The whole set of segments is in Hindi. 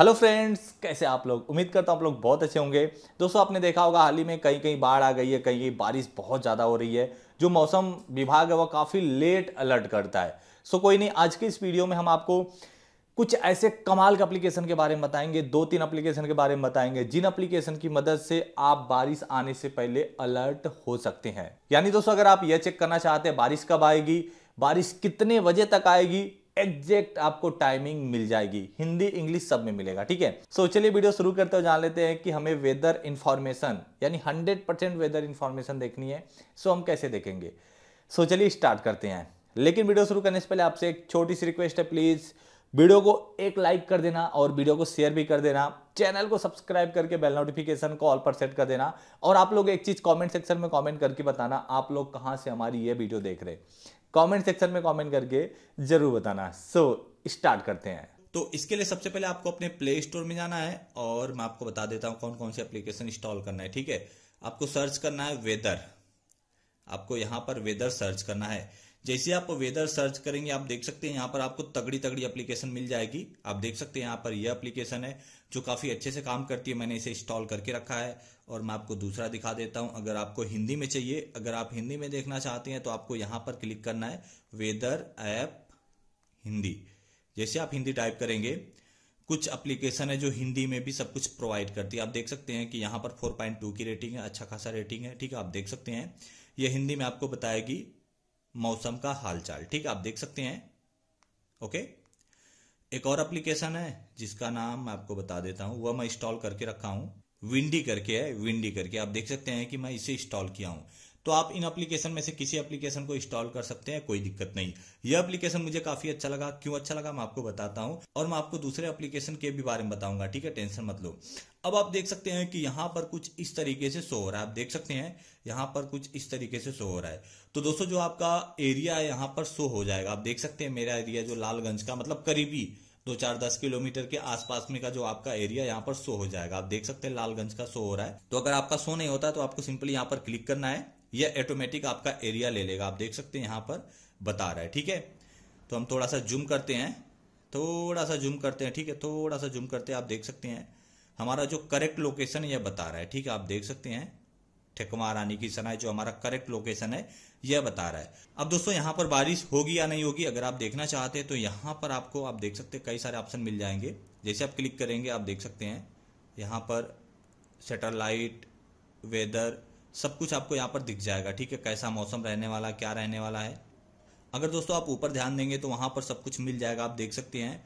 हेलो फ्रेंड्स कैसे आप लोग उम्मीद करता हूँ आप लोग बहुत अच्छे होंगे दोस्तों आपने देखा होगा हाल ही में कहीं कहीं बाढ़ आ गई है कहीं कहीं बारिश बहुत ज़्यादा हो रही है जो मौसम विभाग है वह काफ़ी लेट अलर्ट करता है सो कोई नहीं आज के इस वीडियो में हम आपको कुछ ऐसे कमाल के एप्लीकेशन के बारे में बताएंगे दो तीन अप्लीकेशन के बारे में बताएंगे जिन अप्लीकेशन की मदद से आप बारिश आने से पहले अलर्ट हो सकते हैं यानी दोस्तों अगर आप यह चेक करना चाहते हैं बारिश कब आएगी बारिश कितने बजे तक आएगी एग्जैक्ट आपको टाइमिंग मिल जाएगी हिंदी इंग्लिश सब में मिलेगा ठीक है सो so, चलिए वीडियो शुरू करते हुए जान लेते हैं कि हमें वेदर इन्फॉर्मेशन यानी हंड्रेड परसेंट वेदर इन्फॉर्मेशन देखनी है सो so हम कैसे देखेंगे सो so, चलिए स्टार्ट करते हैं लेकिन वीडियो शुरू करने से पहले आपसे एक छोटी सी रिक्वेस्ट है प्लीज़ वीडियो को एक लाइक कर देना और वीडियो को शेयर भी कर देना चैनल को सब्सक्राइब करके बेल नोटिफिकेशन को ऑल पर सेट कर देना और आप लोग एक चीज़ कमेंट सेक्शन में कमेंट करके बताना आप लोग कहां से हमारी ये वीडियो देख रहे हैं कमेंट सेक्शन में कमेंट करके जरूर बताना सो so, स्टार्ट करते हैं तो इसके लिए सबसे पहले आपको अपने प्ले स्टोर में जाना है और मैं आपको बता देता हूं कौन कौन सी एप्लीकेशन इंस्टॉल करना है ठीक है आपको सर्च करना है वेदर आपको यहां पर वेदर सर्च करना है जैसे आप वेदर सर्च करेंगे आप देख सकते हैं यहाँ पर आपको तगड़ी तगड़ी एप्लीकेशन मिल जाएगी आप देख सकते हैं यहाँ पर यह एप्लीकेशन है जो काफ़ी अच्छे से काम करती है मैंने इसे इंस्टॉल करके रखा है और मैं आपको दूसरा दिखा देता हूं अगर आपको हिंदी में चाहिए अगर आप हिंदी में देखना चाहते हैं तो आपको यहां पर क्लिक करना है वेदर ऐप हिंदी जैसे आप हिंदी टाइप करेंगे कुछ एप्लीकेशन है जो हिंदी में भी सब कुछ प्रोवाइड करती है आप देख सकते हैं कि यहाँ पर 4.2 की रेटिंग है अच्छा खासा रेटिंग है ठीक है आप देख सकते हैं यह हिंदी में आपको बताएगी मौसम का हालचाल ठीक आप देख सकते हैं ओके एक और एप्लीकेशन है जिसका नाम मैं आपको बता देता हूं वह मैं इंस्टॉल करके रखा हूं विंडी करके है विंडी करके आप देख सकते हैं कि मैं इसे इंस्टॉल किया हूं तो आप इन एप्लीकेशन में से किसी एप्लीकेशन को इंस्टॉल कर सकते हैं कोई दिक्कत नहीं यह एप्लीकेशन मुझे काफी अच्छा लगा क्यों अच्छा लगा मैं आपको बताता हूँ और मैं आपको दूसरे एप्लीकेशन के भी बारे में बताऊंगा ठीक है टेंशन मत लो अब आप देख सकते हैं कि यहाँ पर कुछ इस तरीके से शो हो रहा है आप देख सकते हैं यहाँ पर कुछ इस तरीके से शो हो रहा है तो दोस्तों जो आपका एरिया है यहाँ पर शो हो जाएगा आप देख सकते हैं मेरा एरिया जो लालगंज का मतलब करीबी दो चार दस किलोमीटर के आसपास में का जो आपका एरिया यहाँ पर शो हो जाएगा आप देख सकते हैं लालगंज का शो हो रहा है तो अगर आपका शो नहीं होता तो आपको सिंपली यहाँ पर क्लिक करना है यह ऑटोमेटिक आपका एरिया ले लेगा आप देख सकते हैं यहाँ पर बता रहा है ठीक है तो हम थोड़ा सा जूम करते हैं थोड़ा सा जूम करते हैं ठीक है थोड़ा सा जूम करते हैं आप देख सकते हैं हमारा जो करेक्ट लोकेशन यह बता रहा है ठीक है आप देख सकते हैं ठेकमा रानी की सनाए जो हमारा करेक्ट लोकेशन है यह बता रहा है अब दोस्तों यहाँ पर बारिश होगी या नहीं होगी अगर आप देखना चाहते हैं तो यहाँ पर आपको आप देख सकते हैं कई सारे ऑप्शन मिल जाएंगे जैसे आप क्लिक करेंगे आप देख सकते हैं यहाँ पर सेटेलाइट वेदर सब कुछ आपको यहाँ पर दिख जाएगा ठीक है कैसा मौसम रहने वाला क्या रहने वाला है अगर दोस्तों आप ऊपर ध्यान देंगे तो वहाँ पर सब कुछ मिल जाएगा आप देख सकते हैं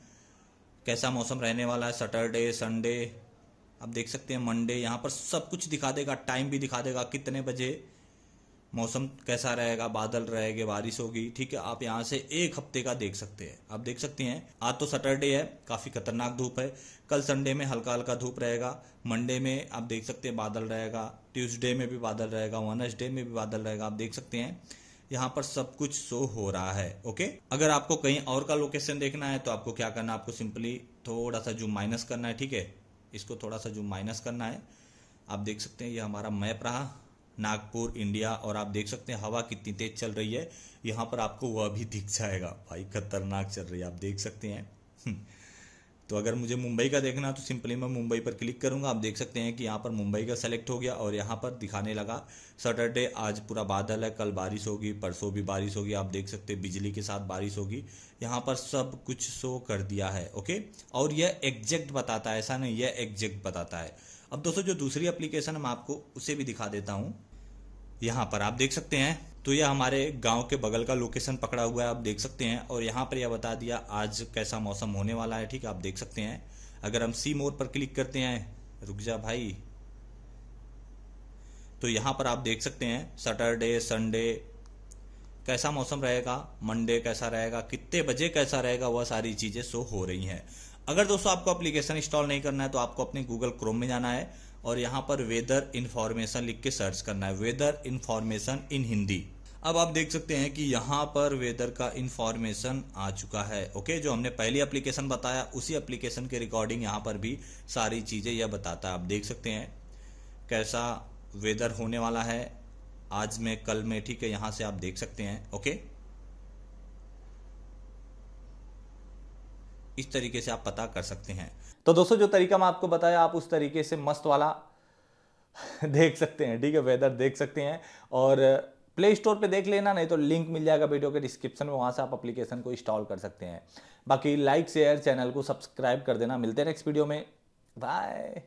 कैसा मौसम रहने वाला है सैटरडे संडे आप देख सकते हैं मंडे यहाँ पर सब कुछ दिखा देगा टाइम भी दिखा देगा कितने बजे मौसम कैसा रहेगा बादल रहेगा बारिश होगी ठीक है आप यहाँ से एक हफ्ते का देख सकते हैं आप देख सकते हैं आज तो सैटरडे है काफ़ी खतरनाक धूप है कल संडे में हल्का हल्का धूप रहेगा मंडे में आप देख सकते हैं बादल रहेगा ट्यूसडे में भी बादल रहेगा वनसडे में भी बादल रहेगा आप देख सकते हैं यहाँ पर सब कुछ शो हो रहा है ओके अगर आपको कहीं और का लोकेशन देखना है तो आपको क्या करना है आपको सिंपली थोड़ा सा जूम माइनस करना है ठीक है इसको थोड़ा सा जूम माइनस करना है आप देख सकते हैं ये हमारा मैप रहा नागपुर इंडिया और आप देख सकते हैं हवा कितनी तेज चल रही है यहाँ पर आपको वह भी दिख जाएगा भाई खतरनाक चल रही है आप देख सकते हैं हम्म। तो अगर मुझे मुंबई का देखना तो सिंपली मैं मुंबई पर क्लिक करूंगा आप देख सकते हैं कि यहाँ पर मुंबई का सेलेक्ट हो गया और यहाँ पर दिखाने लगा सैटरडे आज पूरा बादल है कल बारिश होगी परसों भी बारिश होगी आप देख सकते हैं बिजली के साथ बारिश होगी यहाँ पर सब कुछ शो कर दिया है ओके और यह एग्जैक्ट बताता है ऐसा नहीं यह एग्जैक्ट बताता है अब दोस्तों जो दूसरी एप्लीकेशन है मैं आपको उसे भी दिखा देता हूँ यहाँ पर आप देख सकते हैं तो यह हमारे गांव के बगल का लोकेशन पकड़ा हुआ है आप देख सकते हैं और यहां पर यह बता दिया आज कैसा मौसम होने वाला है ठीक है आप देख सकते हैं अगर हम सी मोर पर क्लिक करते हैं रुक जा भाई तो यहां पर आप देख सकते हैं सैटरडे संडे कैसा मौसम रहेगा मंडे कैसा रहेगा कितने बजे कैसा रहेगा वह सारी चीज़ें शो हो रही हैं अगर दोस्तों आपको एप्लीकेशन इंस्टॉल नहीं करना है तो आपको अपने गूगल क्रोम में जाना है और यहां पर वेदर इन्फॉर्मेशन लिख के सर्च करना है वेदर इन्फॉर्मेशन इन हिंदी अब आप देख सकते हैं कि यहाँ पर वेदर का इंफॉर्मेशन आ चुका है ओके जो हमने पहली एप्लीकेशन बताया उसी एप्लीकेशन के रिकॉर्डिंग यहाँ पर भी सारी चीज़ें यह बताता है आप देख सकते हैं कैसा वेदर होने वाला है आज में कल में ठीक है यहां से आप देख सकते हैं ओके इस तरीके से आप पता कर सकते हैं तो दोस्तों जो तरीका मैं आपको बताया आप उस तरीके से मस्त वाला देख सकते हैं ठीक है वेदर देख सकते हैं और प्ले स्टोर पर देख लेना नहीं तो लिंक मिल जाएगा वीडियो के डिस्क्रिप्शन में वहाँ से आप अप्लीकेशन को इंस्टॉल कर सकते हैं बाकी लाइक शेयर चैनल को सब्सक्राइब कर देना मिलते हैं नेक्स्ट वीडियो में बाय